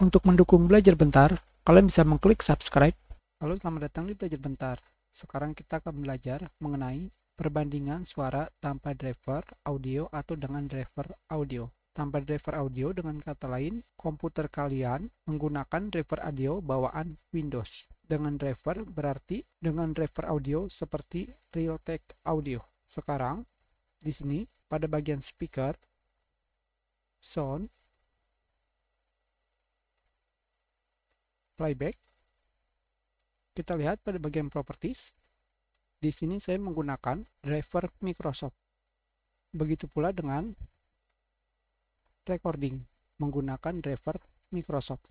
Untuk mendukung belajar bentar, kalian bisa mengklik subscribe. Halo, selamat datang di belajar bentar. Sekarang kita akan belajar mengenai perbandingan suara tanpa driver audio atau dengan driver audio. Tanpa driver audio dengan kata lain, komputer kalian menggunakan driver audio bawaan Windows. Dengan driver berarti dengan driver audio seperti Realtek Audio. Sekarang, di sini, pada bagian speaker, sound, playback kita lihat pada bagian properties di sini saya menggunakan driver Microsoft begitu pula dengan recording menggunakan driver Microsoft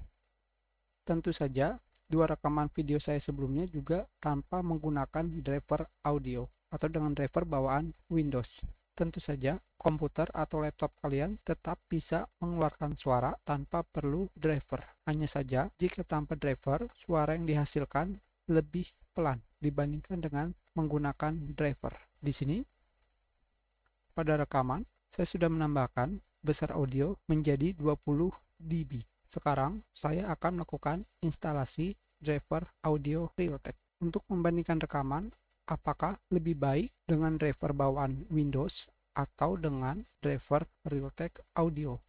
tentu saja dua rekaman video saya sebelumnya juga tanpa menggunakan driver audio atau dengan driver bawaan Windows tentu saja komputer atau laptop kalian tetap bisa mengeluarkan suara tanpa perlu driver. Hanya saja, jika tanpa driver, suara yang dihasilkan lebih pelan dibandingkan dengan menggunakan driver. Di sini, pada rekaman, saya sudah menambahkan besar audio menjadi 20 dB. Sekarang, saya akan melakukan instalasi driver audio Realtek. Untuk membandingkan rekaman, apakah lebih baik dengan driver bawaan Windows atau dengan driver Realtek Audio.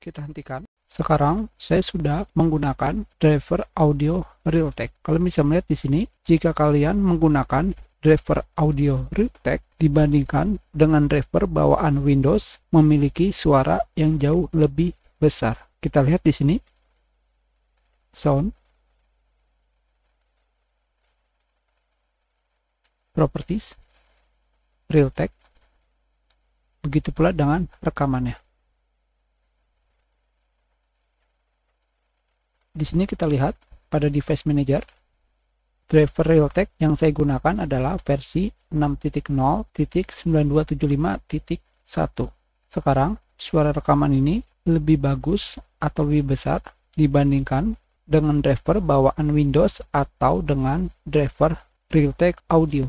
Kita hentikan. Sekarang saya sudah menggunakan driver audio Realtek. Kalian bisa melihat di sini, jika kalian menggunakan driver audio Realtek dibandingkan dengan driver bawaan Windows memiliki suara yang jauh lebih besar. Kita lihat di sini. Sound properties realtek begitu pula dengan rekamannya di sini kita lihat pada device manager driver realtek yang saya gunakan adalah versi 6.0.9275.1 sekarang suara rekaman ini lebih bagus atau lebih besar dibandingkan dengan driver bawaan Windows atau dengan driver Realtek Audio